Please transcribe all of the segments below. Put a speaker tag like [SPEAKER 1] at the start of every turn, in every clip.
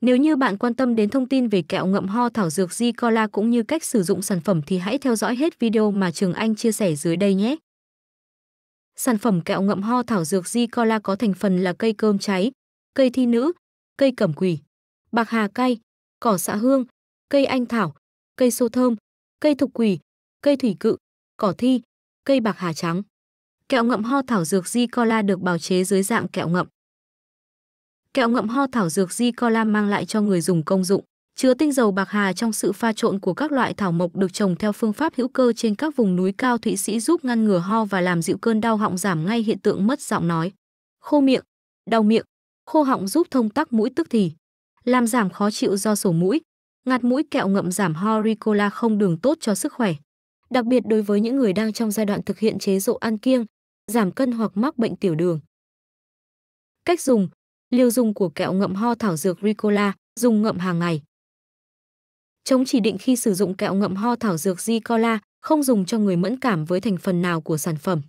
[SPEAKER 1] Nếu như bạn quan tâm đến thông tin về kẹo ngậm ho thảo dược Cola cũng như cách sử dụng sản phẩm thì hãy theo dõi hết video mà Trường Anh chia sẻ dưới đây nhé. Sản phẩm kẹo ngậm ho thảo dược Cola có thành phần là cây cơm cháy, cây thi nữ, cây cẩm quỷ, bạc hà cay, cỏ xạ hương, cây anh thảo, cây sô thơm, cây thục quỷ, cây thủy cự, cỏ thi, cây bạc hà trắng. Kẹo ngậm ho thảo dược Cola được bào chế dưới dạng kẹo ngậm. Kẹo ngậm ho thảo dược di cola mang lại cho người dùng công dụng chứa tinh dầu bạc hà trong sự pha trộn của các loại thảo mộc được trồng theo phương pháp hữu cơ trên các vùng núi cao Thụy Sĩ giúp ngăn ngừa ho và làm dịu cơn đau họng giảm ngay hiện tượng mất giọng nói. Khô miệng, đau miệng, khô họng giúp thông tắc mũi tức thì, làm giảm khó chịu do sổ mũi, ngạt mũi kẹo ngậm giảm ho Ricola không đường tốt cho sức khỏe. Đặc biệt đối với những người đang trong giai đoạn thực hiện chế độ ăn kiêng, giảm cân hoặc mắc bệnh tiểu đường. Cách dùng liều dùng của kẹo ngậm ho thảo dược Ricola, dùng ngậm hàng ngày. Chống chỉ định khi sử dụng kẹo ngậm ho thảo dược Ricola, không dùng cho người mẫn cảm với thành phần nào của sản phẩm.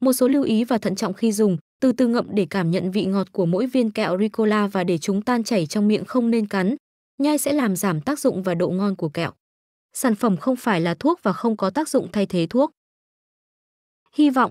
[SPEAKER 1] Một số lưu ý và thận trọng khi dùng, từ từ ngậm để cảm nhận vị ngọt của mỗi viên kẹo Ricola và để chúng tan chảy trong miệng không nên cắn, nhai sẽ làm giảm tác dụng và độ ngon của kẹo. Sản phẩm không phải là thuốc và không có tác dụng thay thế thuốc. Hy vọng